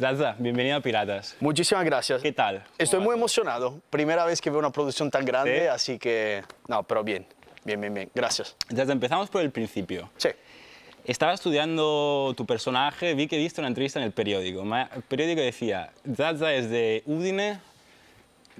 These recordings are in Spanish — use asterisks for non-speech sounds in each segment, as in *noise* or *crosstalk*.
Zaza, bienvenido a Piratas. Muchísimas gracias. ¿Qué tal? Estoy muy emocionado. Primera vez que veo una producción tan grande, así que... No, pero bien. Bien, bien, bien. Gracias. Zaza, empezamos por el principio. Sí. Estaba estudiando tu personaje, vi que diste una entrevista en el periódico. El periódico decía, Zaza es de Udine,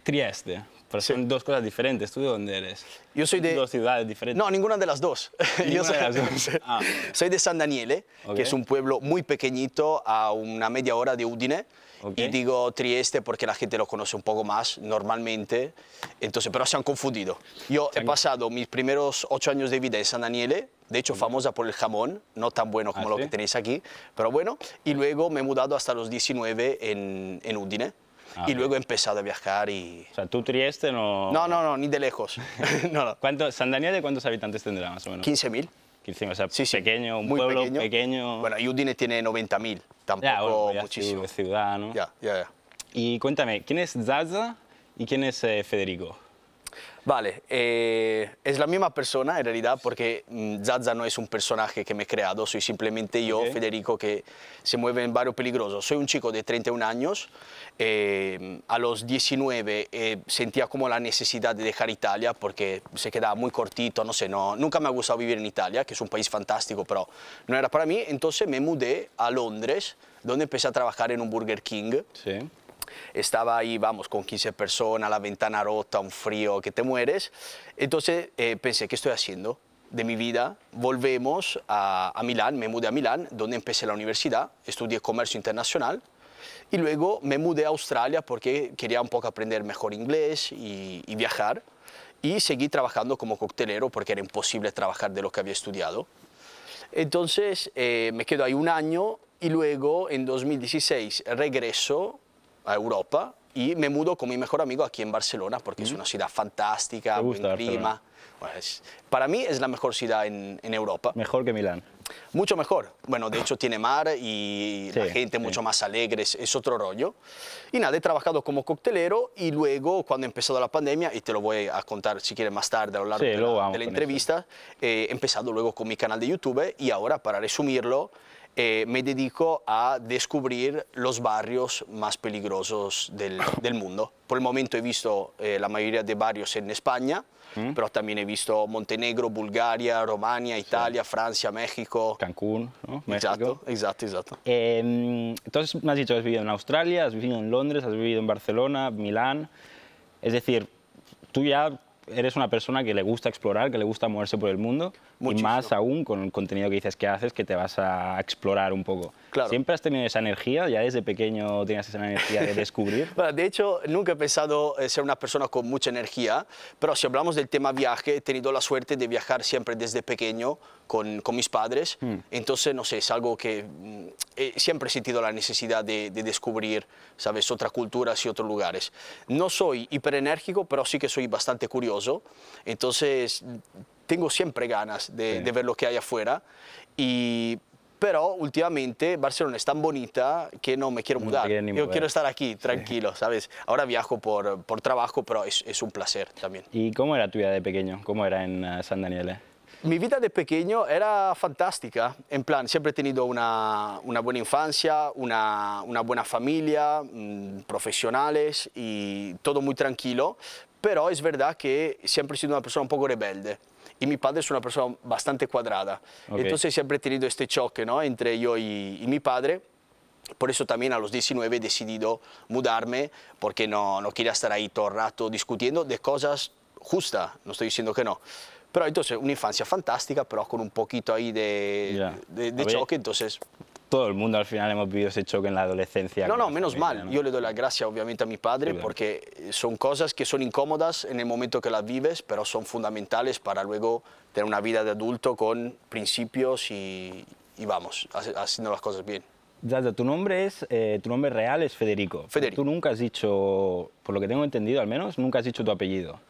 Trieste. Pero son dos cosas diferentes. ¿Tú de dónde eres? Yo soy de... Dos ciudades diferentes. No, ninguna de las dos. *laughs* Yo soy... *laughs* De Ah. soy, de San Daniele, que es un pueblo muy pequeñito, a una media hora de Udine. Y digo Trieste porque la gente lo conoce un poco más normalmente. Entonces, pero se han confundido. Yo he pasado mis primeros ocho años de vida en San Daniele, de hecho famosa por el jamón, no tan bueno como ¿Ah, lo que tenéis aquí, pero bueno. Y luego me he mudado hasta los 19 en, en Udine. Ah, y luego he empezado a viajar y... O sea, ¿tú Trieste no...? No, no, no, ni de lejos. *laughs* *laughs* no, ¿Cuánto, ¿San Daniel de cuántos habitantes tendrá más o menos? 15.000. 15.000, o sea, sí, pequeño, un Muy pueblo pequeño. Bueno, Udine tiene 90.000, tampoco ya, muchísimo. Ciudad, ¿no? Ya, ya, ya. Y cuéntame, ¿quién es Zaza y quién es eh, Federico? Vale, eh, es la misma persona en realidad porque mm, Zaza no es un personaje que me he creado, soy simplemente yo, Federico, que se mueve en barrio peligroso. Soy un chico de 31 años, eh, a los 19 eh, sentía como la necesidad de dejar Italia porque se quedaba muy cortito, no sé, no, nunca me ha gustado vivir en Italia, que es un país fantástico, pero no era para mí, entonces me mudé a Londres, donde empecé a trabajar en un Burger King. Sí. Estaba ahí, vamos, con 15 personas, la ventana rota, un frío que te mueres. Entonces eh, pensé, ¿qué estoy haciendo? de mi vida, volvemos a, Milán, me mudé a Milán, donde empecé la universidad, estudié comercio internacional y luego me mudé a Australia porque quería un poco aprender mejor inglés y, viajar y seguí trabajando como coctelero porque era imposible trabajar de lo que había estudiado. Entonces eh, me quedo ahí un año y luego en 2016 regreso a Europa y me mudo con mi mejor amigo aquí en Barcelona porque es una ciudad fantástica, buen clima. para mí es la mejor ciudad en, Europa. Mejor que Milán. Mucho mejor. Bueno, de hecho tiene mar y la gente mucho más alegre, es, otro rollo. Y nada, he trabajado como coctelero y luego cuando empezó la pandemia, y te lo voy a contar si quieres más tarde a lo largo de, la, entrevista, eh, he empezado luego con mi canal de YouTube y ahora para resumirlo, eh, me dedico a descubrir los barrios más peligrosos del, *coughs* mundo. Por el momento he visto eh, la mayoría de barrios en España, mm. pero también he visto Montenegro, Bulgaria, Romania, Italia, Francia, México. Cancún, ¿no? México. Exacto, exacto, exacto. Em, entonces me has dicho que has vivido en Australia, has vivido en Londres, has vivido en Barcelona, Milán. Es decir, tú ya eres una persona que le gusta explorar, que le gusta moverse por el mundo. Y más aún con el contenido que dices que haces, que te vas a explorar un poco. ¿Siempre has tenido esa energía? ¿Ya desde pequeño tenías esa energía de descubrir? *laughs* de hecho, nunca he pensado eh, ser una persona con mucha energía, pero si hablamos del tema viaje, he tenido la suerte de viajar siempre desde pequeño con, con mis padres. Hmm. Entonces, no sé, es algo que mm, siempre he sentido la necesidad de, de descubrir, ¿sabes?, otras culturas y otros lugares. No soy hiperenérgico, pero sí que soy bastante curioso. Entonces, tengo siempre ganas de, ver lo que hay afuera. Y pero últimamente Barcelona es tan bonita que no me quiero mudar. Yo quiero estar aquí, tranquilo, ¿sabes? Ahora viajo por, por trabajo, pero es, un placer también. ¿Y cómo era tu vida de pequeño? ¿Cómo era en eh, San Daniel? Mi vida de pequeño era fantástica, en plan, siempre he tenido una, una buena infancia, una, una buena familia, mm, profesionales y todo muy tranquilo, pero es verdad que siempre he sido una persona un poco rebelde y mi padre es una persona bastante cuadrada. Entonces siempre he tenido este choque ¿no? entre yo y, mi padre. Por eso también a los 19 he decidido mudarme porque no, no quería estar ahí todo el rato discutiendo de cosas justas, no estoy diciendo que no. Pero entonces una infancia fantástica, pero con un poquito ahí de, de, de choque, entonces todo el mundo al final hemos vivido ese choque en la adolescencia. No, no, menos mal. Yo le doy las gracias obviamente a mi padre porque eh, son cosas que son incómodas en el momento que las vives, pero son fundamentales para luego tener una vida de adulto con principios y, vamos, haciendo las cosas bien. ya. tu nombre, es, eh, tu nombre real es Federico. Federico. Tú nunca has dicho, por lo que tengo entendido al menos, nunca has dicho tu apellido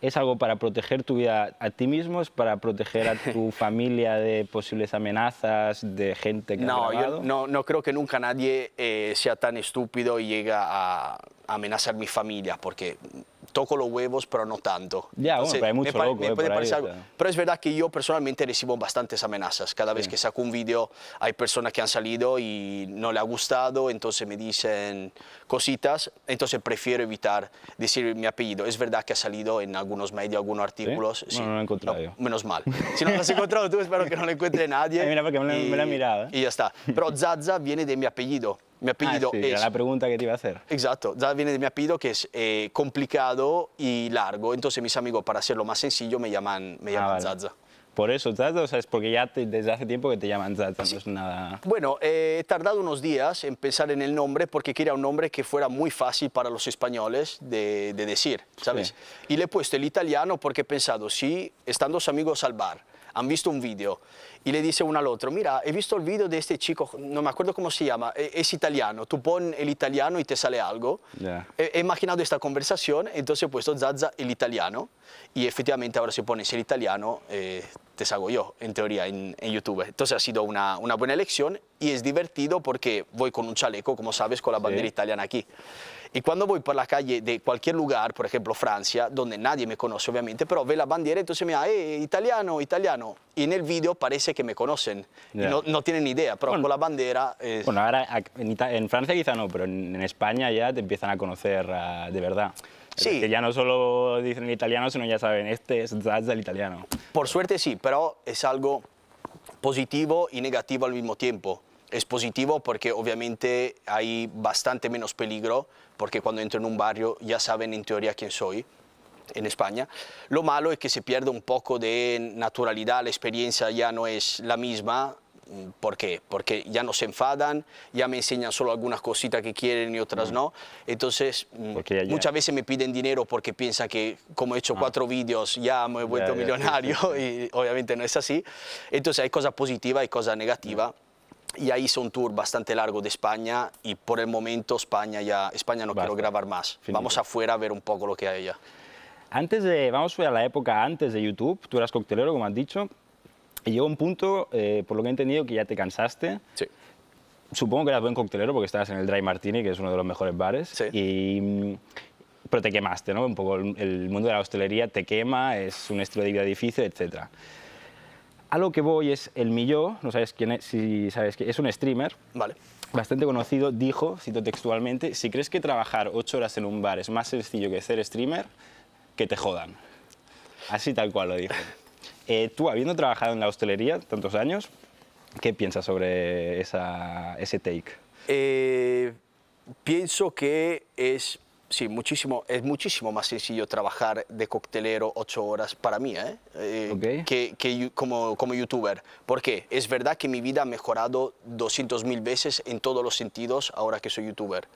es algo para proteger tu vida a ti mismo, es para proteger a *laughs* tu familia de posibles amenazas, de gente que no, ha no, no creo que nunca nadie eh, sea tan estúpido y llegue a amenazar mi familia, porque toco los huevos, pero no tanto. Ya, mucho Pero es verdad que yo personalmente recibo bastantes amenazas. Cada vez que saco un vídeo hay personas que han salido y no le ha gustado, entonces me dicen cositas, entonces prefiero evitar decir mi apellido. Es verdad que ha salido en algunos medios, algunos artículos. Menos mal. Si no lo has encontrado tú, espero que no lo encuentre nadie. *laughs* mira, porque me, y, he mirado. ¿eh? Y ya está. Pero Zaza viene de mi apellido. Mi ah, apellido ah, sí, La pregunta que te iba a hacer. Exacto, ya viene de mi apellido que es eh, complicado y largo, entonces mis amigos para hacerlo más sencillo me llaman, me ah, llaman Zaza. Por eso, Zaza, o sea, es porque ya desde hace tiempo que te llaman Zaza, no es nada... Bueno, eh, he tardado unos días en pensar en el nombre porque quería un nombre que fuera muy fácil para los españoles de, decir, ¿sabes? Y le he puesto el italiano porque he pensado, sí, están dos amigos al bar, han visto un vídeo y le dice uno al otro, mira, he visto el vídeo de este chico, no me acuerdo cómo se llama, e-, es italiano, tú pones el italiano y te sale algo. He, imaginado esta conversación, entonces he puesto Zaza el italiano y efectivamente ahora si pones el italiano eh, te salgo yo, en teoría, en, YouTube. Entonces ha sido una, una, buena elección y es divertido porque voy con un chaleco, como sabes, con la bandera italiana aquí. Y cuando voy por la calle de cualquier lugar, por ejemplo Francia, donde nadie me conoce obviamente, pero ve la bandera, entonces me da, eh, italiano, italiano. Y en el vídeo parece que me conocen. no, tienen tienen idea, pero con la bandera... Eh, bueno, ahora en, Francia quizá no, pero en, España ya te empiezan a conocer ah, de verdad. Sí. Que ya no solo dicen italiano, sino ya saben, este es el italiano. Por suerte sí, pero es algo positivo y negativo al mismo tiempo es positivo porque obviamente hay bastante menos peligro, porque cuando entro en un barrio ya saben en teoría quién soy en España. Lo malo es que se pierde un poco de naturalidad, la experiencia ya no es la misma. ¿Por qué? Porque ya no se enfadan, ya me enseñan solo algunas cositas que quieren y otras no. Entonces, mm, muchas veces me piden dinero porque piensan que como he hecho ah. cuatro vídeos ya me he vuelto millonario *laughs* y obviamente no es así. Entonces hay cosas positivas y cosas negativas ahí hice un tour bastante largo de España y por el momento España ya España no quiero grabar más. Vamos afuera a ver un poco lo que hay allá. Antes de, vamos a la época antes de YouTube, tú eras coctelero, como has dicho, y llegó un punto, eh, por lo que he entendido, que ya te cansaste. Sí. Supongo que eras buen coctelero porque estabas en el Dry Martini, que es uno de los mejores bares. Mm, pero te quemaste, ¿no? Un poco el, el mundo de la hostelería te quema, es un estilo de vida difícil, etcétera. A lo que voy es el Milló, no sabes quién es, si sabes que es un streamer. Vale. Bastante conocido, dijo, cito textualmente, si crees que trabajar ocho horas en un bar es más sencillo que ser streamer, que te jodan. Así tal cual lo dijo. *laughs* Eh, tú, habiendo trabajado en la hostelería tantos años, ¿qué piensas sobre ese take? Eh, pienso que es Sí, muchísimo, es muchísimo más sencillo trabajar de coctelero ocho horas para mí, ¿eh? eh que, como, como youtuber. qué? es verdad que mi vida ha mejorado 200,000 veces en todos los sentidos ahora que soy youtuber.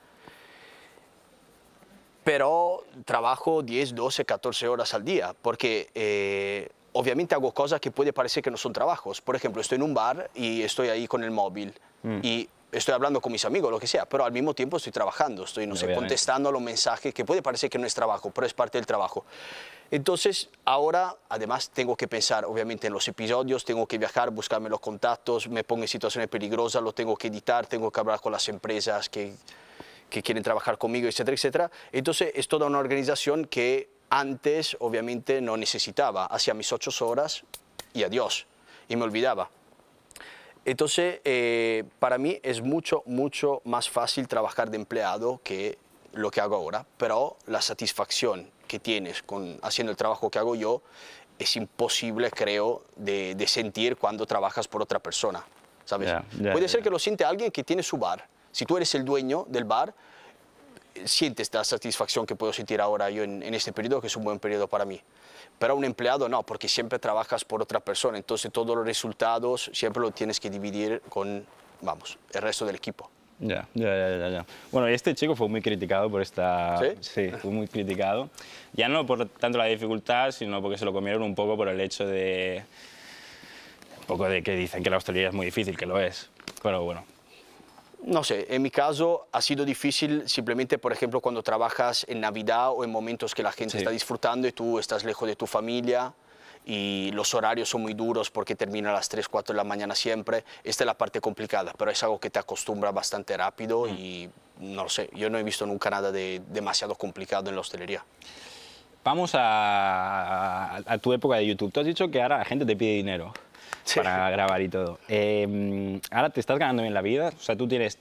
Pero trabajo 10, 12, 14 horas al día, porque eh, obviamente hago cosas que puede parecer que no son trabajos. Por ejemplo, estoy en un bar y estoy ahí con el móvil. Mm. Y estoy hablando con mis amigos, lo que sea, pero al mismo tiempo estoy trabajando, estoy, no sé, contestando a los mensajes, que puede parecer que no es trabajo, pero es parte del trabajo. Entonces, ahora, además, tengo que pensar, obviamente, en los episodios, tengo que viajar, buscarme los contactos, me pongo en situaciones peligrosas, lo tengo que editar, tengo que hablar con las empresas que, que quieren trabajar conmigo, etcétera, etcétera. Entonces, es toda una organización que antes, obviamente, no necesitaba. Hacía mis ocho horas y adiós. Y me olvidaba. Entonces, eh, para mí es mucho, mucho más fácil trabajar de empleado que lo que hago ahora, pero la satisfacción que tienes con, haciendo el trabajo que hago yo es imposible, creo, de, sentir cuando trabajas por otra persona. ¿sabes? Puede ser que lo siente alguien que tiene su bar. Si tú eres el dueño del bar, sientes esta satisfacción que puedo sentir ahora yo en, en, este periodo, que es un buen periodo para mí. Pero un empleado no, porque siempre trabajas por otra persona, entonces todos los resultados siempre los tienes que dividir con, vamos, el resto del equipo. Ya, ya, ya, ya. Bueno, este chico fue muy criticado por esta... ¿Sí? Sí, fue muy criticado. Ya no por tanto la dificultad, sino porque se lo comieron un poco por el hecho de... Un poco de que dicen que la hostelería es muy difícil, que lo es. Pero bueno, no sé, en mi caso ha sido difícil simplemente, por ejemplo, cuando trabajas en Navidad o en momentos que la gente está disfrutando y tú estás lejos de tu familia y los horarios son muy duros porque termina a las 3, 4 de la mañana siempre. Esta es la parte complicada, pero es algo que te acostumbra bastante rápido y no sé, yo no he visto nunca nada de demasiado complicado en la hostelería. Vamos a tu época de YouTube. Tú has dicho que ahora la gente te pide dinero para grabar y todo. Em, ahora te estás ganando bien la vida, o sea, tú tienes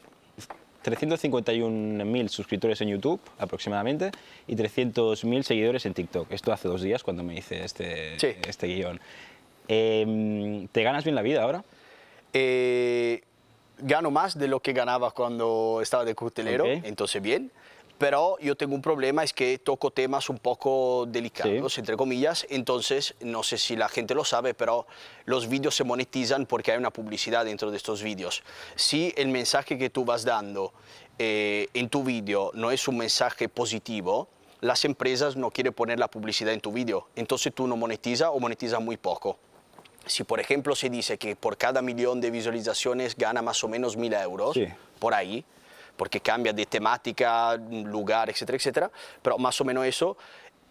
351.000 suscriptores en YouTube aproximadamente y 300.000 seguidores en TikTok. Esto hace dos días cuando me hice este, este guión. Em, ¿Te ganas bien la vida ahora? Eh, gano más de lo que ganaba cuando estaba de cutelero, entonces bien pero yo tengo un problema, es que toco temas un poco delicados, entre comillas, entonces no sé si la gente lo sabe, pero los vídeos se monetizan porque hay una publicidad dentro de estos vídeos. Si el mensaje que tú vas dando eh, en tu vídeo no es un mensaje positivo, las empresas no quieren poner la publicidad en tu vídeo, entonces tú no monetizas o monetizas muy poco. Si por ejemplo se dice que por cada millón de visualizaciones gana más o menos mil euros, por ahí, porque cambia de temática, lugar, etcétera, etcétera, pero más o menos eso.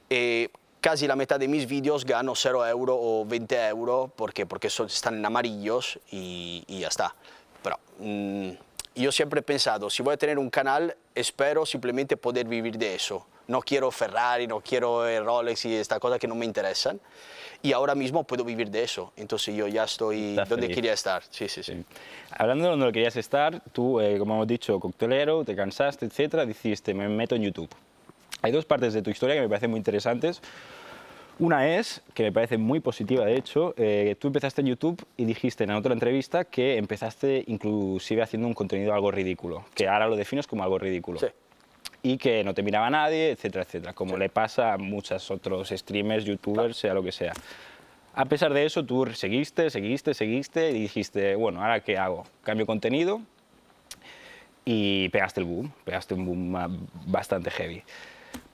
Eh, casi la mitad de mis vídeos gano 0 euros o 20 euros, porque Porque están en amarillos y, ya está. Pero mm, yo siempre he pensado, si voy a tener un canal, espero simplemente poder vivir de eso. No quiero Ferrari, no quiero eh, Rolex y estas cosas que no me interesan y ahora mismo puedo vivir de eso. Entonces yo ya estoy donde quería estar. Sí, sí, sí, Hablando de donde querías estar, tú, eh, como hemos dicho, coctelero, te cansaste, etcétera, dijiste, me meto en YouTube. Hay dos partes de tu historia que me parecen muy interesantes. Una es, que me parece muy positiva de hecho, eh, tú empezaste en YouTube y dijiste en otra entrevista que empezaste inclusive haciendo un contenido algo ridículo, que ahora lo defines como algo ridículo. Sí y que no te miraba nadie, etcétera, etcétera, como le pasa a muchos otros streamers, youtubers, sea lo que sea. A pesar de eso, tú seguiste, seguiste, seguiste y dijiste, bueno, ¿ahora qué hago? Cambio contenido y pegaste el boom, pegaste un boom bastante heavy.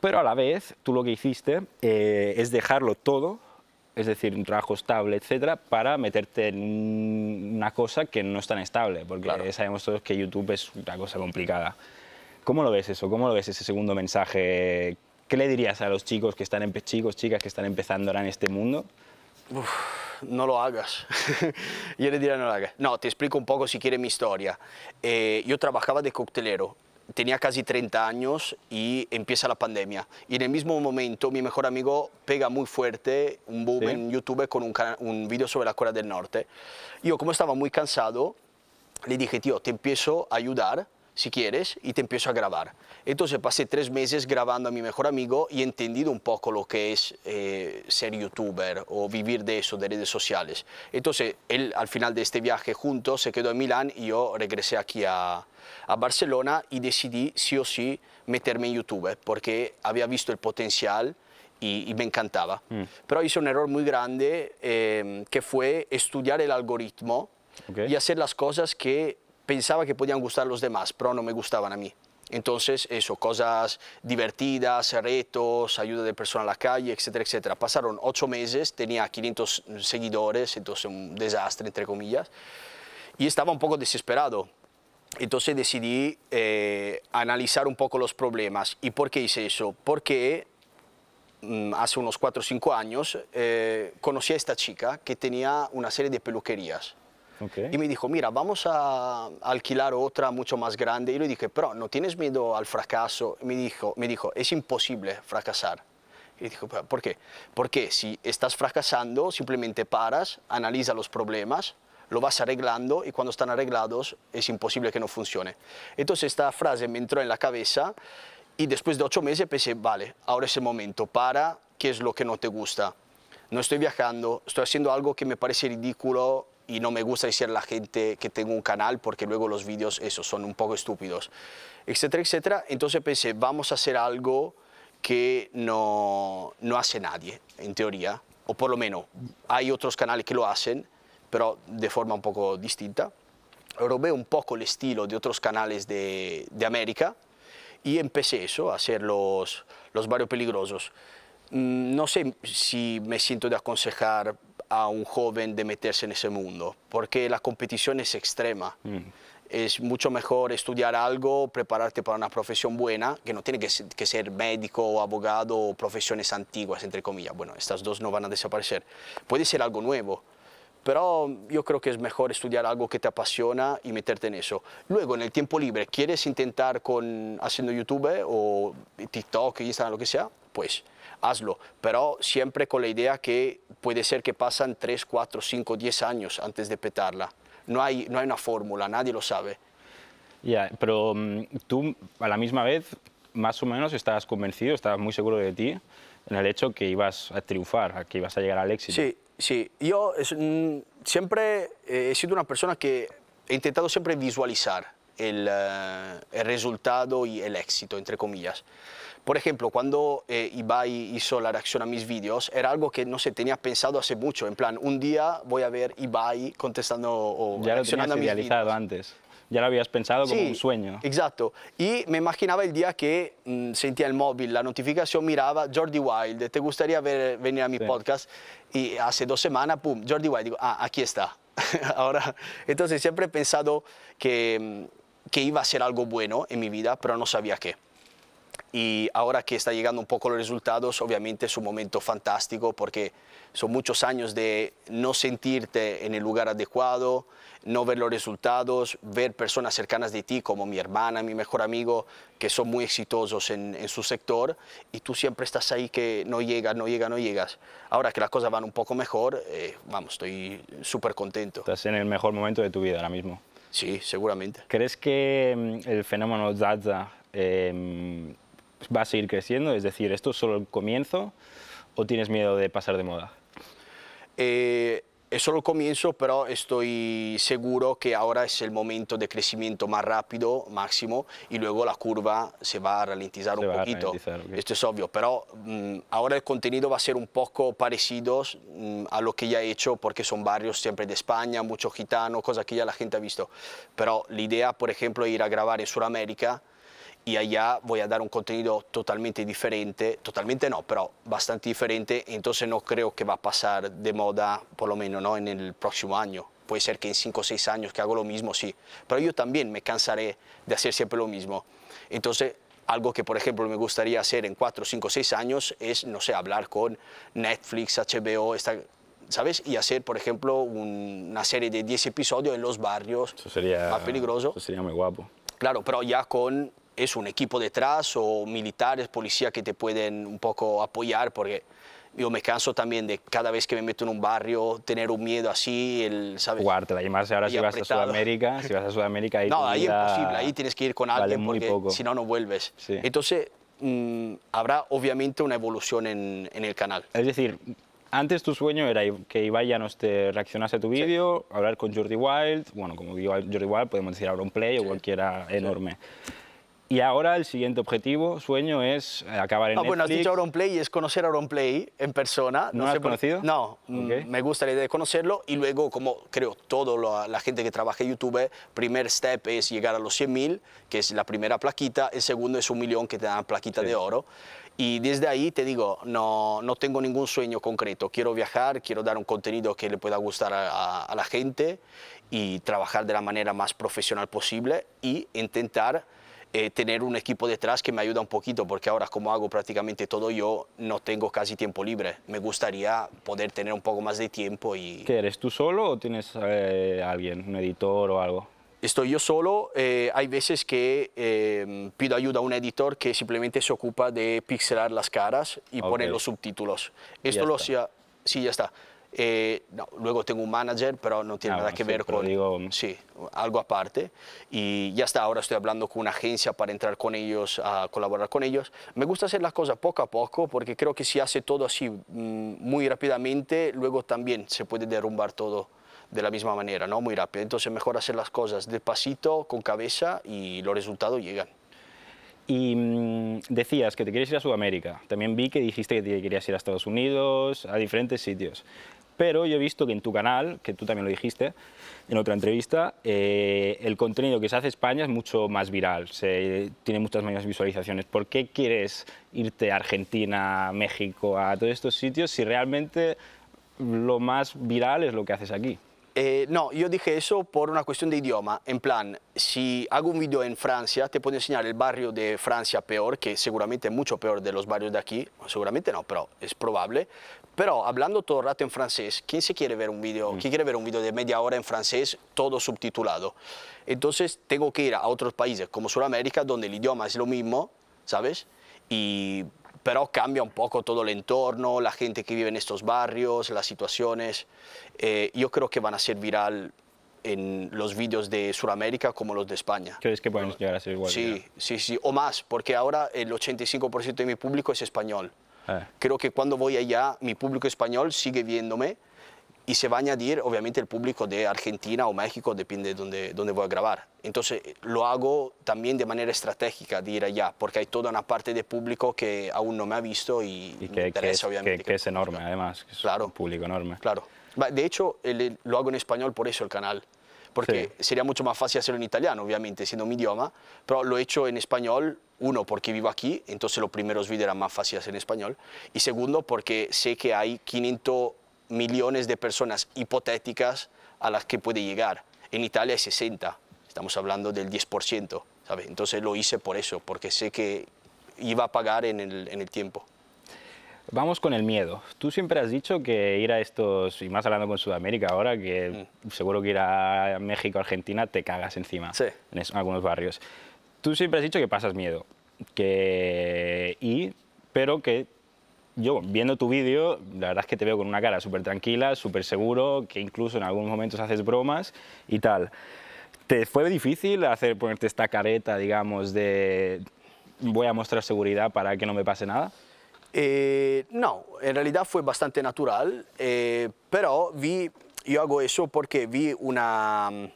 Pero a la vez, tú lo que hiciste eh, es dejarlo todo, es decir, un trabajo estable, etcétera, para meterte en una cosa que no es tan estable, porque sabemos todos que YouTube es una cosa complicada. ¿Cómo lo ves eso? ¿Cómo lo ves ese segundo mensaje? ¿Qué le dirías a los chicos que están chicas que están empezando ahora en este mundo? no lo hagas. *laughs* yo le diría no lo hagas. No, te explico un poco si quieres mi historia. Eh, yo trabajaba de coctelero tenía casi 30 años y empieza la pandemia. Y en el mismo momento mi mejor amigo pega muy fuerte un boom en YouTube con un, un video sobre la Corea del Norte. Yo como estaba muy cansado, le dije, tío, te empiezo a ayudar si quieres, y te empiezo a grabar. Entonces pasé tres meses grabando a mi mejor amigo y he entendido un poco lo que es eh, ser youtuber o vivir de eso, de redes sociales. Entonces él al final de este viaje juntos se quedó en Milán y yo regresé aquí a, a Barcelona y decidí sí o sí meterme en YouTube porque había visto el potencial y, me encantaba. Mm. Pero hice un error muy grande eh, que fue estudiar el algoritmo y hacer las cosas que pensaba que podían gustar a los demás, pero no me gustaban a mí. Entonces, eso, cosas divertidas, retos, ayuda de personas a la calle, etcétera, etcétera. Pasaron ocho meses, tenía 500 seguidores, entonces un desastre, entre comillas, y estaba un poco desesperado. Entonces decidí eh, analizar un poco los problemas. ¿Y por qué hice eso? Porque mm, hace unos cuatro o cinco años, eh, conocí a esta chica que tenía una serie de peluquerías. Y me dijo, mira, vamos a alquilar otra mucho más grande. Y le dije, pero ¿no tienes miedo al fracaso? Y me dijo, me dijo es imposible fracasar. Y dijo, ¿por qué? Porque si estás fracasando, simplemente paras, analiza los problemas, lo vas arreglando y cuando están arreglados es imposible que no funcione. Entonces esta frase me entró en la cabeza y después de ocho meses pensé, vale, ahora es el momento, para, ¿qué es lo que no te gusta? No estoy viajando, estoy haciendo algo que me parece ridículo, y no me gusta decir a la gente que tengo un canal porque luego los vídeos esos son un poco estúpidos, etcétera, etcétera. Entonces pensé, vamos a hacer algo que no, no hace nadie, en teoría, o por lo menos hay otros canales que lo hacen, pero de forma un poco distinta. Robé un poco el estilo de otros canales de, de América y empecé eso, a hacer los, los barrios peligrosos. Mm, no sé si me siento de aconsejar a un joven de meterse en ese mundo, porque la competición es extrema. Mm. Es mucho mejor estudiar algo, prepararte para una profesión buena, que no tiene que, ser médico o abogado o profesiones antiguas, entre comillas. Bueno, estas dos no van a desaparecer. Puede ser algo nuevo, pero yo creo que es mejor estudiar algo que te apasiona y meterte en eso. Luego, en el tiempo libre, ¿quieres intentar con haciendo YouTube o TikTok, Instagram, lo que sea? Pues hazlo, pero siempre con la idea que puede ser que pasan 3, 4, 5, 10 años antes de petarla. No hay, no hay una fórmula, nadie lo sabe. Ya, pero mm, tú a la misma vez, más o menos, estabas convencido, estabas muy seguro de ti en el hecho que ibas a triunfar, que ibas a llegar al éxito. Sí, sí. Yo mm, siempre eh, he sido una persona que he intentado siempre visualizar el, eh, el resultado y el éxito, entre comillas. Por ejemplo, cuando eh, Ibai hizo la reacción a mis vídeos, era algo que no se tenía pensado hace mucho. En plan, un día voy a ver Ibai contestando o ya reaccionando lo a idealizado antes. Ya lo habías pensado como un sueño. Exacto. Y me imaginaba el día que mm, sentía el móvil, la notificación, miraba Jordi Wild, ¿te gustaría ver, venir a mi podcast? Y hace dos semanas, pum, Jordi Wild, digo, ah, aquí está. *laughs* Ahora, entonces siempre he pensado que, mm, que iba a ser algo bueno en mi vida, pero no sabía qué y ahora que está llegando un poco los resultados, obviamente es un momento fantástico porque son muchos años de no sentirte en el lugar adecuado, no ver los resultados, ver personas cercanas de ti como mi hermana, mi mejor amigo, que son muy exitosos en, su sector y tú siempre estás ahí que no llegas, no llegas, no llegas. Ahora que las cosas van un poco mejor, eh, vamos, estoy súper contento. Estás en el mejor momento de tu vida ahora mismo. Sí, seguramente. ¿Crees que mm, el fenómeno Zaza em, va a seguir creciendo? Es decir, ¿esto es solo el comienzo o tienes miedo de pasar de moda? Eh, es solo el comienzo, pero estoy seguro que ahora es el momento de crecimiento más rápido, máximo, y luego la curva se va a ralentizar un poquito. Esto es obvio, pero mm, ahora el contenido va a ser un poco parecido mm, a lo que ya he hecho, porque son barrios siempre de España, mucho gitano, cosas que ya la gente ha visto. Pero la idea, por ejemplo, de ir a grabar en Sudamérica, y allá voy a dar un contenido totalmente diferente, totalmente no, pero bastante diferente, entonces no creo que va a pasar de moda, por lo menos ¿no? en el próximo año. Puede ser que en 5 o 6 años que hago lo mismo, sí, pero yo también me cansaré de hacer siempre lo mismo. Entonces, algo que, por ejemplo, me gustaría hacer en 4, 5, 6 años es, no sé, hablar con Netflix, HBO, ¿sabes? Y hacer, por ejemplo, una serie de 10 episodios en los barrios. Eso sería más peligroso. Eso sería muy guapo. Claro, pero ya con es un equipo detrás o militares, policía que te pueden un poco apoyar porque yo me canso también de cada vez que me meto en un barrio tener un miedo así, el, ¿sabes? Jugártela, ahora si vas a Sudamérica, si vas a Sudamérica ahí... *laughs* No, ahí es imposible, ahí tienes que ir con alguien porque si no, no vuelves. Entonces, mm, habrá obviamente una evolución en, el canal. Es decir, antes tu sueño era que Iván ya te reaccionase a tu vídeo, hablar con Jordi Wild, bueno, como digo Jordi Wild, podemos decir ahora un play o cualquiera enorme. Y ahora el siguiente objetivo, sueño, es eh, acabar en no, ah, Netflix. Bueno, has dicho Auronplay y es conocer Auronplay en persona. ¿No, has conocido? No, mm, me gusta la idea de conocerlo y luego, como creo toda la, gente que trabaja en YouTube, primer step es llegar a los 100.000, que es la primera plaquita, el segundo es un millón que te dan plaquita de oro. Y desde ahí te digo, no, no tengo ningún sueño concreto. Quiero viajar, quiero dar un contenido que le pueda gustar a la gente y trabajar de la manera más profesional posible y intentar eh, tener un equipo detrás que me ayuda un poquito, porque ahora como hago prácticamente todo yo, no tengo casi tiempo libre. Me gustaría poder tener un poco más de tiempo y... eres tú solo o tienes eh, alguien, un editor o algo? Estoy yo solo, eh, hay veces que em, pido ayuda a un editor que simplemente se ocupa de pixelar las caras y poner los subtítulos. Esto lo hacía... Sí, ya está eh, no, luego tengo un manager, pero no tiene ah, nada que ver con... Sí, algo aparte. Y ya está, ahora estoy hablando con una agencia para entrar con ellos, a colaborar con ellos. Me gusta hacer las cosas poco a poco porque creo que si hace todo así mm, muy rápidamente, luego también se puede derrumbar todo de la misma manera, ¿no? Muy rápido. Entonces mejor hacer las cosas despacito, con cabeza y los resultados llegan. Y mm, decías que te querías ir a Sudamérica. También vi que dijiste que te querías ir a Estados Unidos, a diferentes sitios. Pero yo he visto que en tu canal, que tú también lo dijiste en otra entrevista, eh, el contenido que se hace en España es mucho más viral, se, tiene muchas mayores visualizaciones. ¿Por qué quieres irte a Argentina, México, a todos estos sitios si realmente lo más viral es lo que haces aquí? Eh, no, yo dije eso por una cuestión de idioma. En plan, si hago un video en Francia, te puedo enseñar el barrio de Francia peor, que seguramente es mucho peor de los barrios de aquí. Seguramente no, pero es probable. Pero hablando todo el rato en francés, ¿quién se quiere ver un video? Mm. quiere ver un video de media hora en francés, todo subtitulado? Entonces tengo que ir a otros países como Sudamérica, donde el idioma es lo mismo, ¿sabes? Y, pero cambia un poco todo el entorno, la gente que vive en estos barrios, las situaciones. Eh, yo creo que van a ser viral en los vídeos de Sudamérica como los de España. ¿Crees que pueden llegar a ser igual? Sí, sí, sí, o más, porque ahora el 85% de mi público es español. Eh. Creo que cuando voy allá, mi público español sigue viéndome y se va a añadir, obviamente, el público de Argentina o México, depende de dónde, voy a grabar. Entonces, lo hago también de manera estratégica de ir allá, porque hay toda una parte de público que aún no me ha visto y, que, interesa, obviamente. Que, es enorme, además, es claro, un público enorme. Claro. De hecho, lo hago en español, por eso el canal porque sería mucho más fácil hacerlo en italiano, obviamente, siendo mi idioma, pero lo he hecho en español, uno, porque vivo aquí, entonces los primeros vídeos eran más fáciles en español, y segundo, porque sé que hay 500 millones de personas hipotéticas a las que puede llegar. En Italia hay 60, estamos hablando del 10%, ¿sabes? Entonces lo hice por eso, porque sé que iba a pagar en el tiempo. Vamos con el miedo. Tú siempre has dicho que ir a estos, y más hablando con Sudamérica ahora, que mm. seguro que ir a México, Argentina, te cagas encima en, algunos barrios. Tú siempre has dicho que pasas miedo, que... Y, pero que yo viendo tu vídeo, la verdad es que te veo con una cara súper tranquila, súper seguro, que incluso en algunos momentos haces bromas y tal. ¿Te fue difícil hacer, ponerte esta careta, digamos, de voy a mostrar seguridad para que no me pase nada? Eh, no, en realidad fue bastante natural, eh, pero vi, yo hago eso porque vi una, mm,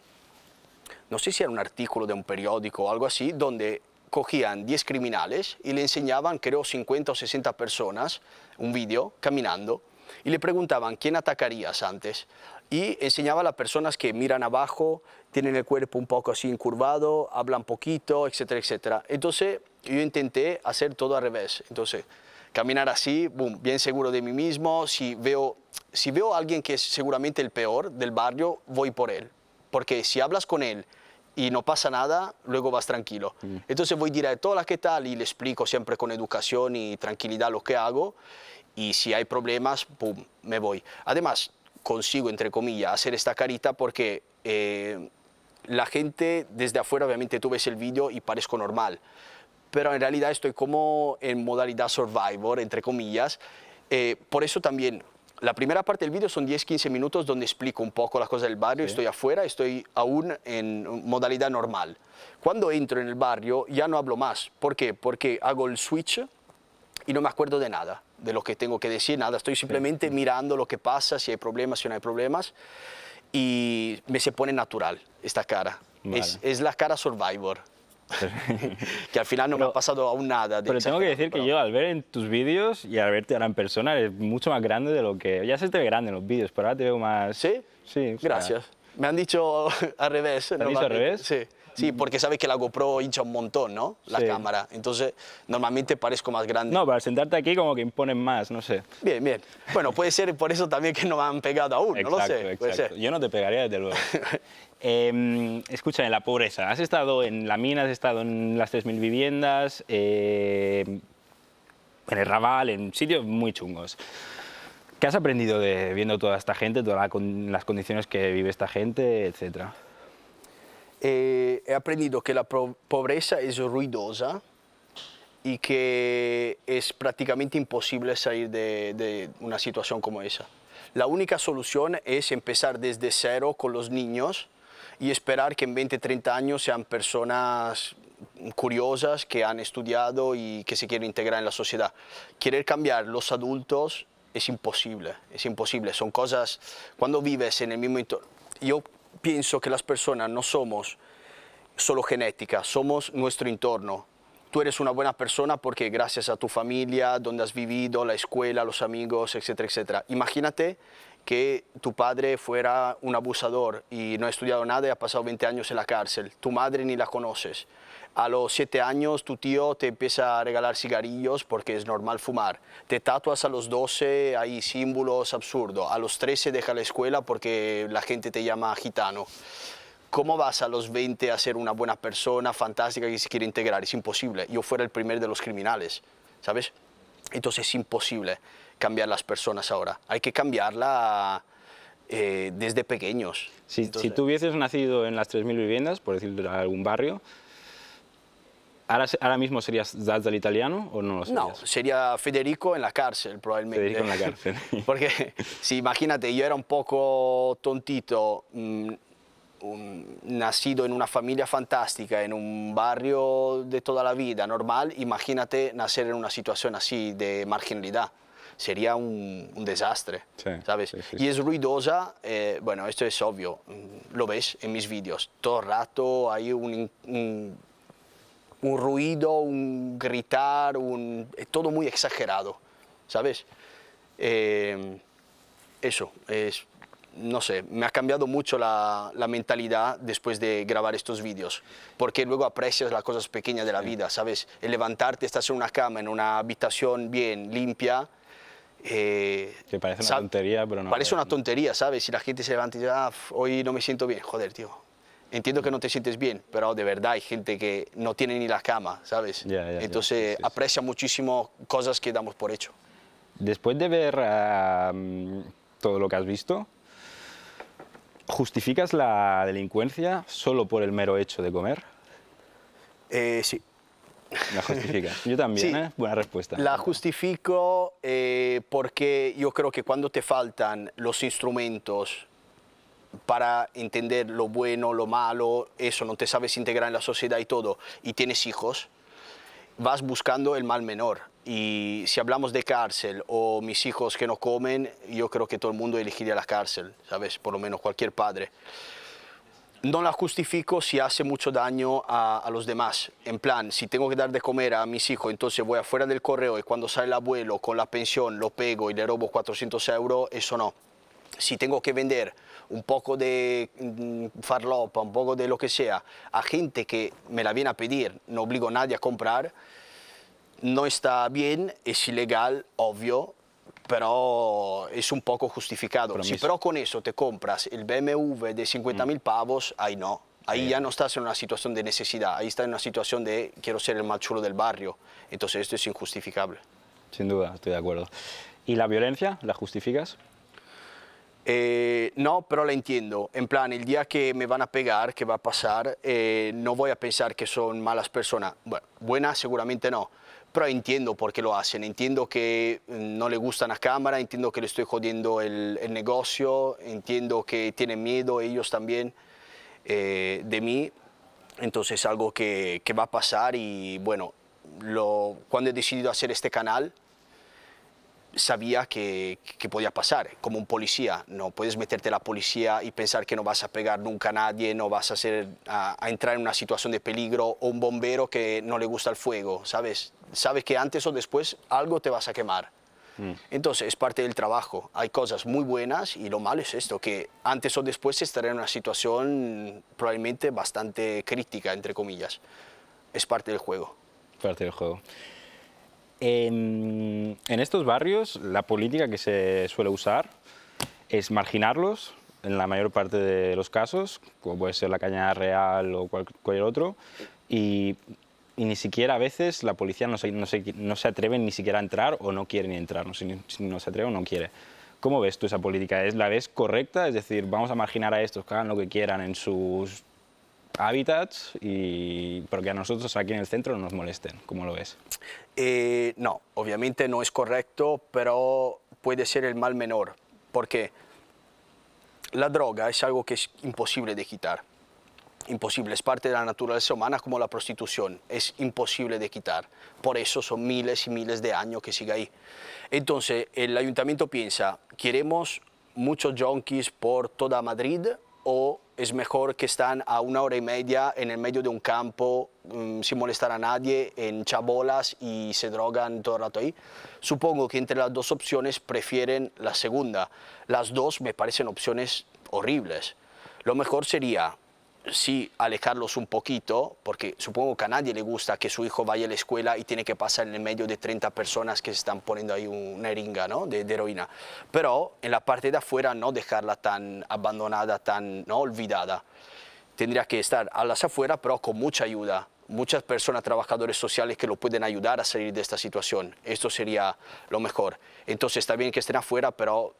no sé si era un artículo de un periódico o algo así, donde cogían 10 criminales y le enseñaban, creo, 50 o 60 personas un vídeo caminando y le preguntaban quién atacarías antes. Y enseñaba a las personas que miran abajo, tienen el cuerpo un poco así incurvado, hablan poquito, etcétera, etcétera. Entonces yo intenté hacer todo al revés. Entonces Caminar así, bien seguro de mí mismo. Si veo, si veo a alguien que es seguramente el peor del barrio, voy por él. Porque si hablas con él y no pasa nada, luego vas tranquilo. Mm. Entonces voy directo a la que tal y le explico siempre con educación y tranquilidad lo que hago. Y si hay problemas, boom, me voy. Además, consigo, entre comillas, hacer esta carita porque... Eh, la gente desde afuera, obviamente tú ves el vídeo y parezco normal, pero en realidad estoy como en modalidad survivor, entre comillas. Eh, por eso también la primera parte del vídeo son 10-15 minutos donde explico un poco las cosas del barrio, estoy afuera, estoy aún en modalidad normal. Cuando entro en el barrio ya no hablo más. ¿Por qué? Porque hago el switch y no me acuerdo de nada, de lo que tengo que decir, nada. Estoy simplemente mirando lo que pasa, si hay problemas, si no hay problemas. Y me se pone natural esta cara. Es, es la cara survivor. *laughs* que al final no me ha pasado aún nada. pero tengo que decir que yo al ver en tus vídeos y al verte ahora en persona eres mucho más grande de lo que... Ya se te ve grande en los vídeos, pero ahora te veo más... ¿Sí? Sí. Gracias. Me han dicho *laughs* al revés. ¿me han dicho al revés? Sí. Sí, porque sabes que la GoPro hincha un montón, ¿no? La cámara. Entonces, normalmente parezco más grande. No, para sentarte aquí como que imponen más, no sé. Bien, bien. Bueno, puede ser por eso también que no me han pegado aún, no lo sé. Yo no te pegaría desde luego. *laughs* Em, escúchame, la pobreza. Has estado en la mina, has estado en las 3.000 viviendas, em, en el Raval, en sitios muy chungos. ¿Qué has aprendido de viendo toda esta gente, todas las condiciones que vive esta gente, etcétera? he e aprendido que la pobreza es ruidosa y que es prácticamente imposible salir de, una situación como esa. La única solución es empezar desde cero con los niños y e esperar que en 20, 30 años sean personas curiosas que han estudiado y que se quieren integrar en la sociedad. Querer cambiar los adultos es imposible, es imposible. Son cosas, cuando vives en el mismo entorno, yo pienso que las personas no somos solo genética, somos nuestro entorno. Tú eres una buena persona porque gracias a tu familia, donde has vivido, la escuela, los amigos, etcétera, etcétera. Imagínate que tu padre fuera un abusador y no ha estudiado nada y ha pasado 20 años en la cárcel. Tu madre ni la conoces. A los 7 años tu tío te empieza a regalar cigarrillos porque es normal fumar. Te tatuas a los 12, hay símbolos absurdos. A los 13 deja la escuela porque la gente te llama gitano. ¿Cómo vas a los 20 a ser una buena persona, fantástica, que se quiere integrar? Es imposible. Yo fuera el primer de los criminales, ¿sabes? Entonces es imposible cambiar las personas ahora, hay que cambiarla eh, desde pequeños. Si, tú hubieses nacido en las 3.000 viviendas, por decirlo algún barrio, ¿Ahora, mismo serías Daz italiano o no lo serías? No, sería Federico en la cárcel, probablemente. Federico en la cárcel. *laughs* Porque, si imagínate, yo era un poco tontito, mm, nacido en una familia fantástica, en un barrio de toda la vida normal, imagínate nacer en una situación así de marginalidad sería un, desastre, ¿sabes? Y es ruidosa, eh, bueno, esto es obvio, mm, lo ves en mis vídeos, todo el rato hay un, un, ruido, un gritar, un, eh, todo muy exagerado, ¿sabes? Eh, eso, es, no sé, me ha cambiado mucho la, mentalidad después de grabar estos vídeos, porque luego aprecias las cosas pequeñas de la vida, ¿sabes? El levantarte, estar en una cama, en una habitación bien limpia, eh, que parece una tontería, pero no. Parece eh, una tontería, ¿sabes? Si la gente se levanta y dice, ah, hoy no me siento bien, joder, tío. Entiendo que no te sientes bien, pero de verdad hay gente que no tiene ni la cama, ¿sabes? Entonces aprecia muchísimo cosas que damos por hecho. Después de ver todo lo que has visto, ¿justificas la delincuencia solo por el mero hecho de comer? Eh, sí. La justifica. *laughs* Yo también, ¿eh? Buena respuesta. La justifico eh, porque yo creo que cuando te faltan los instrumentos para entender lo bueno, lo malo, eso, no te sabes integrar en la sociedad y todo, y tienes hijos, vas buscando el mal menor. Y si hablamos de cárcel o mis hijos que no comen, yo creo que todo el mundo elegiría la cárcel, ¿sabes? Por lo menos cualquier padre no la justifico si hace mucho daño a, los demás. En plan, si tengo que dar de comer a mis hijos, entonces voy afuera del correo y cuando sale el abuelo con la pensión lo pego y le robo 400 euros, eso no. Si tengo que vender un poco de mm, farlopa, un poco de lo que sea, a gente que me la viene a pedir, no obligo a nadie a comprar, no está bien, es ilegal, obvio, pero es un poco justificado. Si pero con eso te compras el BMW de 50 mil mm. pavos, ahí no. Ahí ya no estás en una situación de necesidad, ahí estás en una situación de quiero ser el más chulo del barrio. Entonces esto es injustificable. Sin duda, estoy de acuerdo. ¿Y la violencia, la justificas? Eh, no, pero la entiendo. En plan, el día que me van a pegar, que va a pasar, eh, no voy a pensar que son malas personas. buenas seguramente no, pero entiendo por qué lo hacen, entiendo que mm, no le gustan a cámara, entiendo que le estoy jodiendo el, el negocio, entiendo que tienen miedo ellos también eh, de mí, entonces algo que, que, va a pasar y bueno, lo, cuando he decidido hacer este canal, sabía que, podía pasar, como un policía. No puedes meterte a la policía y pensar que no vas a pegar nunca a nadie, no vas a, ser a, entrar en una situación de peligro o un bombero que no le gusta el fuego, ¿sabes? Sabes que antes o después algo te vas a quemar. Mm. Entonces es parte del trabajo. Hay cosas muy buenas y lo malo es esto, que antes o después estaré en una situación probablemente bastante crítica, entre comillas. Es parte del juego. Parte del juego. En, estos barrios la política que se suele usar es marginarlos, en la mayor parte de los casos, como puede ser la Cañada Real o cualquier otro, y, ni siquiera a veces la policía no se, atreve ni siquiera a entrar o no quiere ni entrar, no se, no se atreve o no quiere. ¿Cómo ves tú esa política? ¿Es, ¿La ves correcta? Es decir, vamos a marginar a estos que hagan lo que quieran en sus hábitats, y, porque a nosotros aquí en el centro no nos molesten. ¿Cómo lo ves? Eh, no, obviamente no es correcto, pero puede ser el mal menor, porque la droga es algo que es imposible de quitar. Imposible, es parte de la naturaleza humana como la prostitución, es imposible de quitar. Por eso son miles y miles de años que sigue ahí. Entonces, el ayuntamiento piensa, ¿queremos muchos junkies por toda Madrid o es mejor que están a una hora y media en el medio de un campo mm, sin molestar a nadie, en chabolas y se drogan todo el rato ahí. Supongo que entre las dos opciones prefieren la segunda. Las dos me parecen opciones horribles. Lo mejor sería sí alejarlos un poquito, porque supongo que a nadie le gusta que su hijo vaya a la escuela y tiene que pasar en el medio de 30 personas que se están poniendo ahí una heringa de, heroína. Pero en la parte de afuera no dejarla tan abandonada, tan olvidada. Tendría que estar a las afuera, pero con mucha ayuda, muchas personas, trabajadores sociales que lo pueden ayudar a salir de esta situación. Esto sería lo mejor. Entonces está bien que estén afuera, pero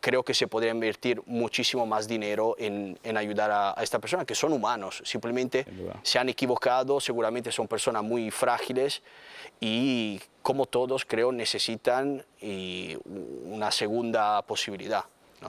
creo que se podría invertir muchísimo más dinero en, ayudar a, esta persona, que son humanos, simplemente se han equivocado, seguramente son personas muy frágiles y como todos creo necesitan una segunda posibilidad.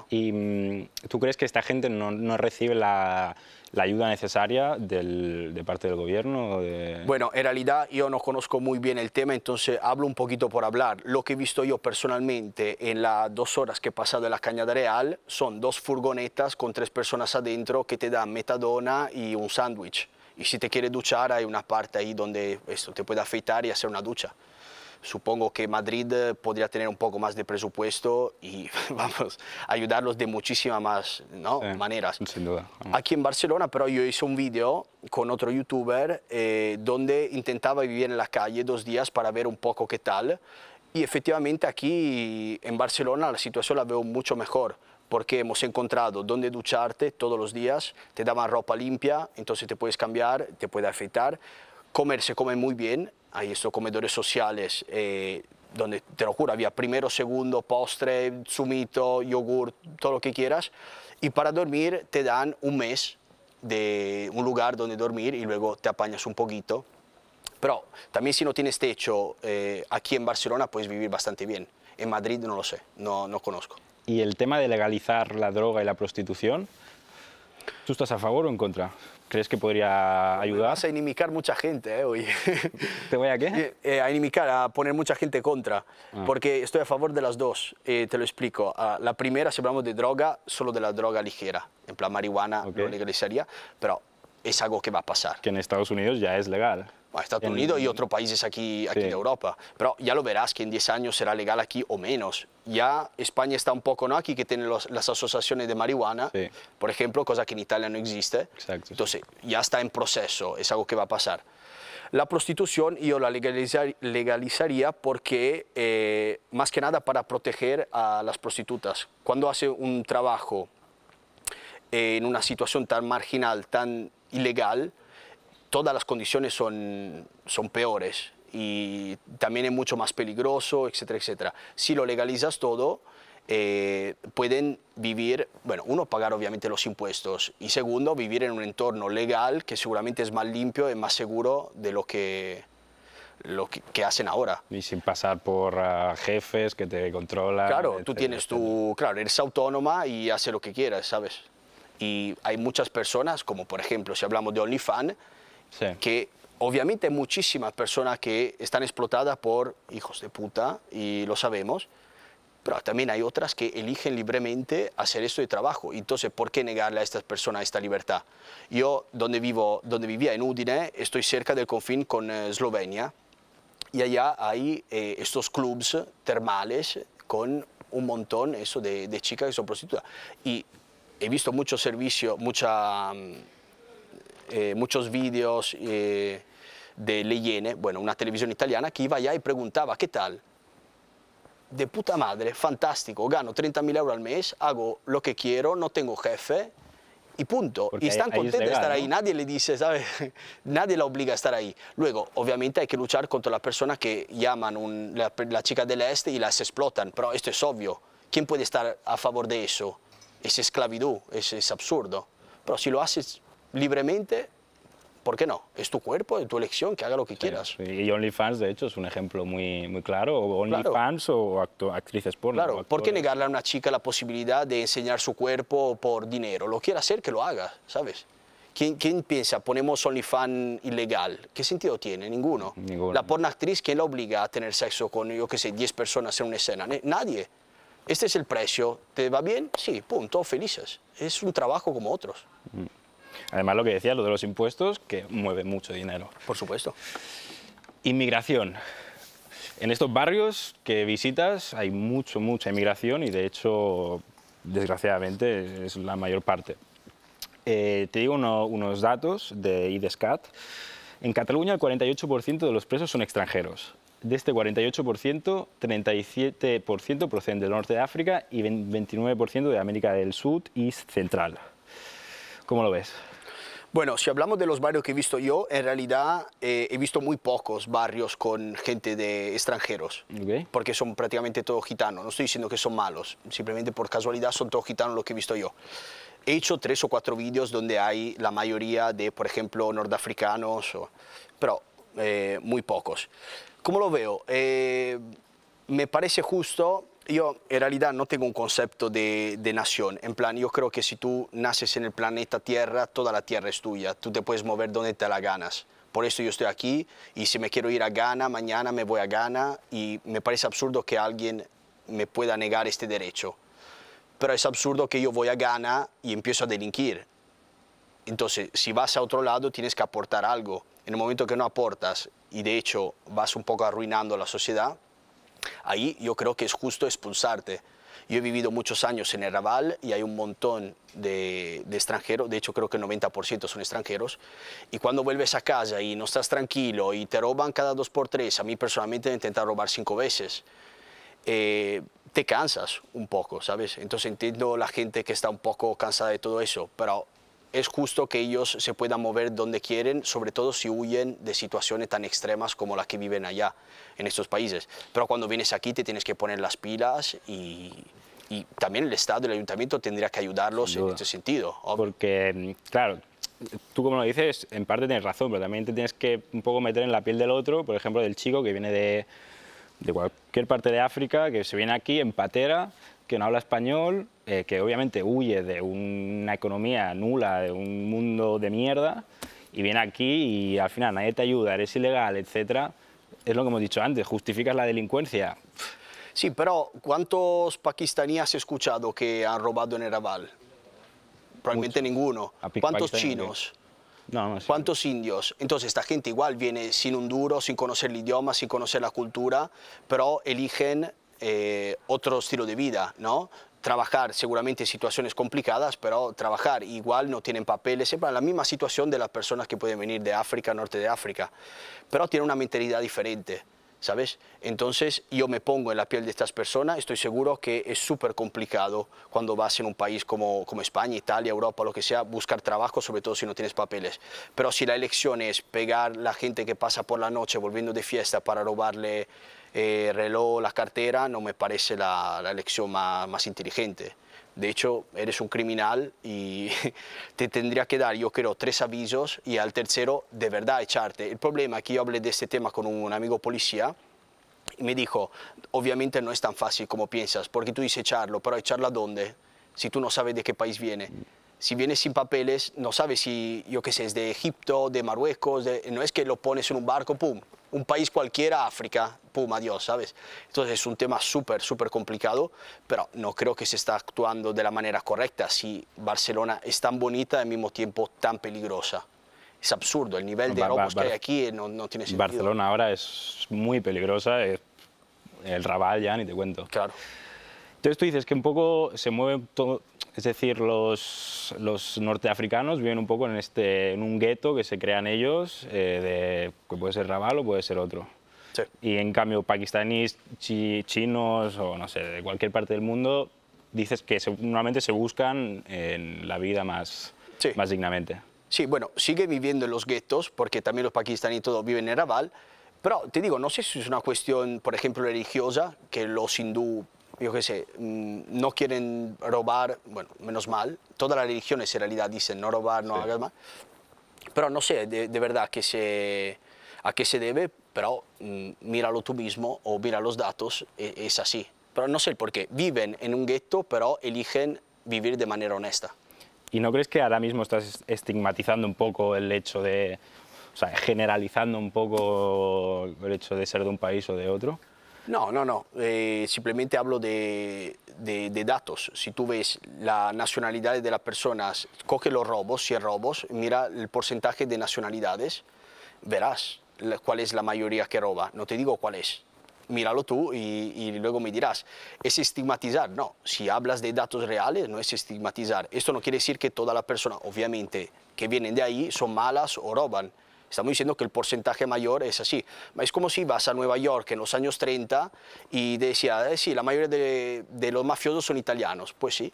¿Y mm, tú crees que esta gente no recibe la la ayuda necesaria del, de parte del gobierno? Bueno, en realidad yo no conozco muy bien el tema, entonces hablo un poquito por hablar. Lo que he visto yo personalmente en las dos horas que he pasado en la Cañada Real son dos furgonetas con tres personas adentro que te dan metadona y un sándwich. Y si te quieres duchar hay una parte ahí donde esto te puede afeitar y hacer una ducha supongo que Madrid eh, podría tener un poco más de presupuesto y *laughs* vamos ayudarlos de muchísimas más maneras. Sin duda. Aquí en Barcelona, pero yo hice un vídeo con otro youtuber eh, donde intentaba vivir en la calle dos días para ver un poco qué tal. Y efectivamente aquí en Barcelona la situación la veo mucho mejor porque hemos encontrado donde ducharte todos los días, te daban ropa limpia, entonces te puedes cambiar, te puedes afeitar, comer se come muy bien hay estos comedores sociales eh, donde, te lo juro, había primero, segundo, postre, zumito, yogur, todo lo que quieras. Y para dormir te dan un mes de un lugar donde dormir y luego te apañas un poquito. Pero también si no tienes techo, eh, aquí en Barcelona puedes vivir bastante bien. En Madrid no lo sé, no, no conozco. ¿Y el tema de legalizar la droga y la prostitución? ¿Tú estás a favor o en contra? ¿Crees que podría ayudar? a inimicar mucha gente, ¿eh? Hoy. *laughs* ¿Te voy a qué? Eh, eh, a inimicar, a poner mucha gente contra, ah. porque estoy a favor de las dos, eh, te lo explico. Ah, la primera, si hablamos de droga, solo de la droga ligera, en plan marihuana, okay. no legalizaría, pero es algo que va a pasar. Que en Estados Unidos ya es legal a Estados Unidos y otros países aquí, aquí de Europa. Pero ya lo verás que en 10 años será legal aquí o menos. Ya España está un poco, ¿no? Aquí que tienen las asociaciones de marihuana, por ejemplo, cosa que en Italia no existe. Entonces, ya está en proceso, es algo que va a pasar. La prostitución yo la legalizaría porque, eh, más que nada, para proteger a las prostitutas. Cuando hace un trabajo eh, en una situación tan marginal, tan ilegal, todas las condiciones son, son peores y también es mucho más peligroso, etcétera, etcétera. Si lo legalizas todo, eh, pueden vivir, bueno, uno, pagar obviamente los impuestos y segundo, vivir en un entorno legal que seguramente es más limpio y más seguro de lo que, lo que, hacen ahora. Y sin pasar por ah, jefes que te controlan. Claro, tú tienes tu, claro, eres autónoma y hace lo que quieras, ¿sabes? Y hay muchas personas, como por ejemplo, si hablamos de OnlyFans, que obviamente hay muchísimas personas que están explotadas por hijos de puta, y lo sabemos, pero también hay otras que eligen libremente hacer esto de trabajo. Entonces, ¿por qué negarle a estas personas esta libertad? Yo, donde, vivo, donde vivía en Udine, estoy cerca del confín con eh, Eslovenia, y allá hay eh, estos clubs termales con un montón eso de, de chicas que son prostitutas. Y he visto mucho servicio, mucha... Mm, eh, muchos vídeos eh, de Leyene, bueno, una televisión italiana, que iba allá y preguntaba, ¿qué tal? De puta madre, fantástico, gano mil euros al mes, hago lo que quiero, no tengo jefe y punto. y están contentos de estar ahí, nadie le dice, ¿sabes? *laughs* nadie la obliga a estar ahí. Luego, obviamente hay que luchar contra la persona que llaman la, chica del este y las explotan, pero esto es obvio. ¿Quién puede estar a favor de eso? Es esclavitud, es, es absurdo. Pero si lo haces libremente, ¿por qué no? Es tu cuerpo, es tu elección, que haga lo que quieras. Y OnlyFans, de hecho, es un ejemplo muy, muy claro. OnlyFans o actrices porno. Claro, ¿por qué negarle a una chica la posibilidad de enseñar su cuerpo por dinero? Lo quiera hacer, que lo haga, ¿sabes? ¿Quién, quién piensa, ponemos OnlyFans ilegal? ¿Qué sentido tiene? Ninguno. la La actriz ¿quién la obliga a tener sexo con, yo qué sé, 10 personas en una escena? Nadie. Este es el precio. ¿Te va bien? Sí, punto, felices. Es un trabajo como otros. Mm. Además, lo que decía, lo de los impuestos, que mueve mucho dinero. Por supuesto. Inmigración. En estos barrios que visitas hay mucho, mucha inmigración y de hecho, desgraciadamente, es la mayor parte. Eh, te digo unos datos de IDESCAT. En Cataluña el 48% de los presos son extranjeros. De este 48%, 37% proceden del norte de África y 29% de América del Sur y Central. ¿Cómo lo ves? Bueno, si hablamos de los barrios que he visto yo, en realidad eh, he visto muy pocos barrios con gente de extranjeros, porque son prácticamente todos gitanos. No estoy diciendo que son malos, simplemente por casualidad son todos gitanos los que he visto yo. He hecho tres o cuatro vídeos donde hay la mayoría de, por ejemplo, nordafricanos, pero eh, muy pocos. ¿Cómo lo veo? Eh, me parece justo yo en realidad no tengo un concepto de, nación. En plan, yo creo que si tú naces en el planeta Tierra, toda la Tierra es tuya. Tú te puedes mover donde te la ganas. Por eso yo estoy aquí y si me quiero ir a Ghana, mañana me voy a Ghana y me parece absurdo que alguien me pueda negar este derecho. Pero es absurdo que yo voy a Ghana y empiezo a delinquir. Entonces, si vas a otro lado, tienes que aportar algo. En el momento que no aportas y de hecho vas un poco arruinando la sociedad, Ahí yo creo que es justo expulsarte. Yo he vivido muchos años en el Raval y hay un montón de, extranjeros, de hecho creo que el 90% son extranjeros, y cuando vuelves a casa y no estás tranquilo y te roban cada dos por tres, a mí personalmente he intentado robar cinco veces, eh, te cansas un poco, ¿sabes? Entonces entiendo la gente que está un poco cansada de todo eso, pero es justo que ellos se puedan mover donde quieren, sobre todo si huyen de situaciones tan extremas como las que viven allá, en estos países. Pero cuando vienes aquí te tienes que poner las pilas y, también el Estado, el Ayuntamiento tendría que ayudarlos en este sentido. Porque, mm, claro, tú como lo dices, en parte tienes razón, pero también te tienes que un poco meter en la piel del otro, por ejemplo, del chico que viene de, de cualquier parte de África, que se viene aquí en patera, que no habla español, eh, que obviamente huye de una economía nula, de un mundo de mierda, y viene aquí y al final nadie te ayuda, eres ilegal, etc. es lo que hemos dicho antes, justificas la delincuencia. Sí, pero ¿cuántos pakistaníes has escuchado que han robado en el Raval? Probablemente ninguno. ¿Cuántos chinos? No, ¿Cuántos indios? Entonces esta gente igual viene sin un duro, sin conocer el idioma, sin conocer la cultura, pero eligen eh, otro estilo de vida, ¿no? trabajar seguramente situaciones complicadas, pero trabajar igual no tienen papeles, siempre la misma situación de las personas que pueden venir de África, norte de África, pero tienen una mentalidad diferente. ¿Sabes? Entonces yo me pongo en la piel de estas personas, estoy seguro que es súper complicado cuando vas en un país como, como España, Italia, Europa, lo que sea, buscar trabajo, sobre todo si no tienes papeles. Pero si la elección es pegar la gente que pasa por la noche volviendo de fiesta para robarle eh, reloj, las carteras, no me parece la, elección más, inteligente. De hecho, eres un criminal y *laughs* te tendría que dar, yo creo, tres avisos y al tercero, de verdad, echarte. El problema es que yo hablé de este tema con un amigo policía y me dijo, obviamente no es tan fácil como piensas, porque tú dices echarlo, pero echarlo a dónde? Si tú no sabes de qué país viene si viene sin papeles, no sabes si, yo qué sé, es de Egipto, de Marruecos, no es que lo pones en un barco, pum, un país cualquiera, África, pum, adiós, ¿sabes? Entonces es un tema súper, súper complicado, pero no creo que se está actuando de la manera correcta si Barcelona es tan bonita y al mismo tiempo tan peligrosa. Es absurdo, el nivel de que hay aquí eh, no, no, tiene sentido. Barcelona ahora es muy peligrosa, es el Raval ya, ni te cuento. Claro. Entonces tú dices que un poco se mueve todo, es decir, los, los norteafricanos viven un poco en, este, en un gueto que se crean ellos, eh, de, que puede ser Raval o puede ser otro. Sí. Y en cambio, pakistaníes, chinos o no sé, de cualquier parte del mundo, dices que normalmente se buscan en la vida más, más dignamente. Sí, bueno, sigue viviendo en los guetos, porque también los pakistaníes todos viven en Raval, pero te digo, no sé si es una cuestión, por ejemplo, religiosa, que los hindú yo qué sé, mm, no quieren robar, bueno, menos mal, todas las religiones en realidad dicen no robar, no hagas mal, pero no sé de, verdad se, a qué se debe, pero mm, míralo tú mismo o mira los datos, es, es así. Pero no sé el por qué, viven en un gueto, pero eligen vivir de manera honesta. ¿Y no crees que ahora mismo estás estigmatizando un poco el hecho de, o sea, generalizando un poco el hecho de ser de un país o de otro? No, no, no. Eh, simplemente hablo de, datos. Si tú ves la nacionalidad de las personas, coge los robos, si es robos, mira el porcentaje de nacionalidades, verás cuál es la mayoría que roba. No te digo cuál es. Míralo tú y, y luego me dirás, ¿es estigmatizar? No, si hablas de datos reales no es estigmatizar. Esto no quiere decir que todas las personas, obviamente, que vienen de ahí son malas o roban Estamos diciendo que el porcentaje mayor es así. Es como si vas a Nueva York en los años 30 y decías, sí, la mayoría de, los mafiosos son italianos. Pues sí,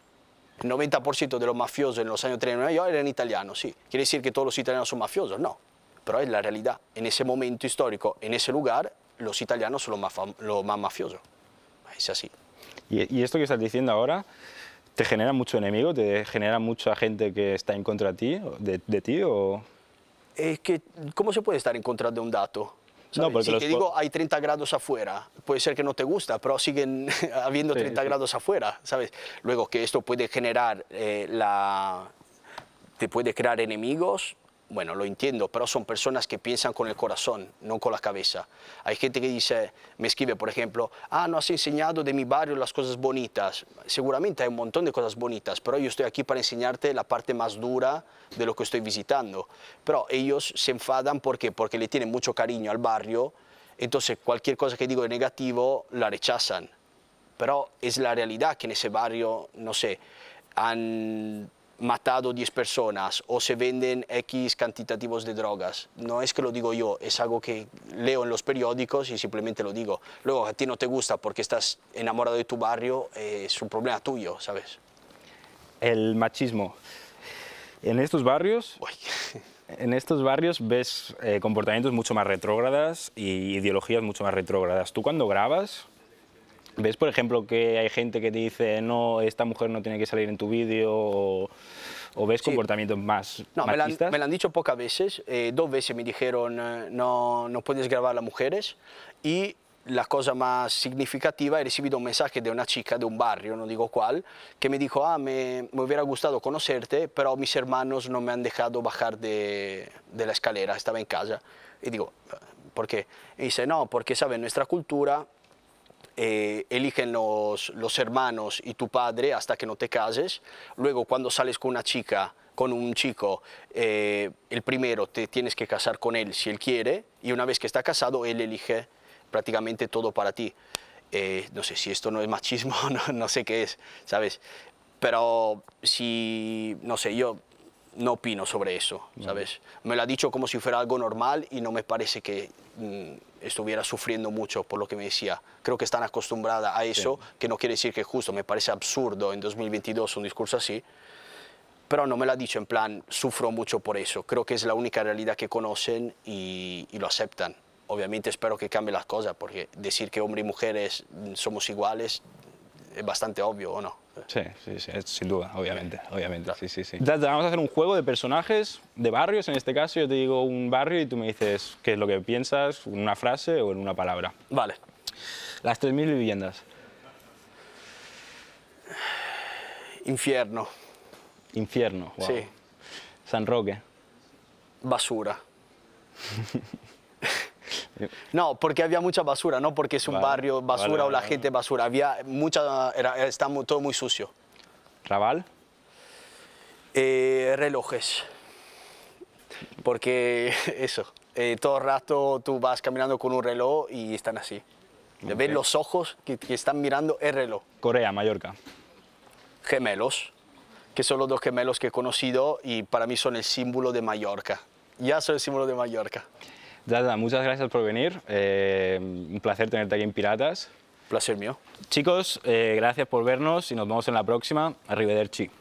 el 90% de los mafiosos en los años 30 en Nueva York eran italianos, sí. ¿Quiere decir que todos los italianos son mafiosos? No, pero es la realidad. En ese momento histórico, en ese lugar, los italianos son los más, mafioso mafiosos. Es así. Y, esto que estás diciendo ahora te genera mucho enemigo, te genera mucha gente que está en contra de ti, de ti o es que, ¿cómo se puede estar en contra de un dato? No, si te digo hay 30 grados afuera, puede ser que no te gusta, pero siguen *laughs* habiendo 30 grados afuera, ¿sabes? Luego que esto puede generar eh, la... te puede crear enemigos, bueno, lo entiendo, pero son personas que piensan con el corazón, no con la cabeza. Hay gente que dice, me escribe, por ejemplo, ah, no has enseñado de mi barrio las cosas bonitas. Seguramente hay un montón de cosas bonitas, pero yo estoy aquí para enseñarte la parte más dura de lo que estoy visitando. Pero ellos se enfadan, ¿por qué? Porque le tienen mucho cariño al barrio, entonces cualquier cosa que digo de negativo la rechazan. Pero es la realidad que en ese barrio, no sé, han matado 10 personas o se venden X cantitativos de drogas. No es que lo digo yo, es algo que leo en los periódicos y simplemente lo digo. Luego, a ti no te gusta porque estás enamorado de tu barrio, eh, es un problema tuyo, ¿sabes? El machismo. En estos barrios... *laughs* En estos barrios ves eh, comportamientos mucho más retrógradas y ideologías mucho más retrógradas. Tú cuando grabas, ¿Ves, por ejemplo, que hay gente que te dice, no, esta mujer no tiene que salir en tu vídeo? O, ves comportamientos más No, me lo, han, dicho pocas veces. Eh, dos veces me dijeron, no, no puedes grabar a las mujeres. Y la cosa más significativa, he recibido un mensaje de una chica de un barrio, no digo cuál, que me dijo, ah, me, hubiera gustado conocerte, pero mis hermanos no me han dejado bajar de, de la escalera, estaba en casa. Y digo, ¿por qué? Y dice, no, porque, ¿sabes? Nuestra cultura eh, eligen los, hermanos y tu padre hasta que no te cases. Luego cuando sales con una chica, con un chico, eh, el primero te tienes que casar con él si él quiere y una vez que está casado él elige prácticamente todo para ti. Eh, no sé si esto no es machismo, *laughs* no, no sé qué es, ¿sabes? Pero si, no sé, yo no opino sobre eso, ¿sabes? Me lo ha dicho como si fuera algo normal y no me parece que mm, estuviera sufriendo mucho por lo que me decía. Creo que están acostumbrada a eso, que no quiere decir que justo, me parece absurdo en 2022 un discurso así, pero no me lo ha dicho en plan, sufro mucho por eso. Creo que es la única realidad que conocen y, lo aceptan. Obviamente espero que cambie las cosas, porque decir que hombre y mujeres mm, somos iguales es bastante obvio, ¿o no? Sí, sí, sí, sin duda, obviamente, obviamente, sí, sí, Vamos a hacer un juego de personajes, de barrios, en este caso yo te digo un barrio y tú me dices qué es lo que piensas, en una frase o en una palabra. Vale. Las 3.000 viviendas. Infierno. Infierno, wow. Sí. San Roque. Basura. *laughs* No, porque había mucha basura, no porque es un barrio basura o la gente basura. Había mucha, Estaba está todo muy sucio. ¿Raval? Eh, relojes. Porque *laughs* eso, eh, todo el rato tú vas caminando con un reloj y están así. Ves los ojos que, están mirando el reloj. Corea, Mallorca. Gemelos, que son los dos gemelos que he conocido y para mí son el símbolo de Mallorca. Ya son el símbolo de Mallorca. Dada, muchas gracias por venir. Eh, un placer tenerte aquí en Piratas. Placer mío. Chicos, eh, gracias por vernos y nos vemos en la próxima. Arrivederci.